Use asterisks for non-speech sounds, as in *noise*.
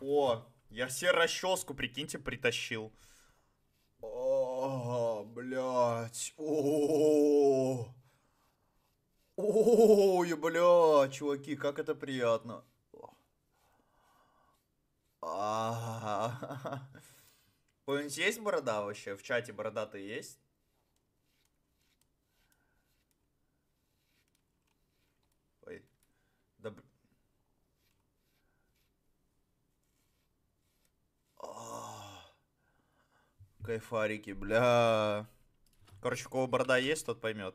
О, я себе расческу, прикиньте, притащил. О, а, блядь. О, Ой, бля, чуваки, как это приятно. А, *laughs* У нас есть борода вообще? В чате борода-то есть? Кайфарики, бля. Короче, у кого борода есть, тот поймет.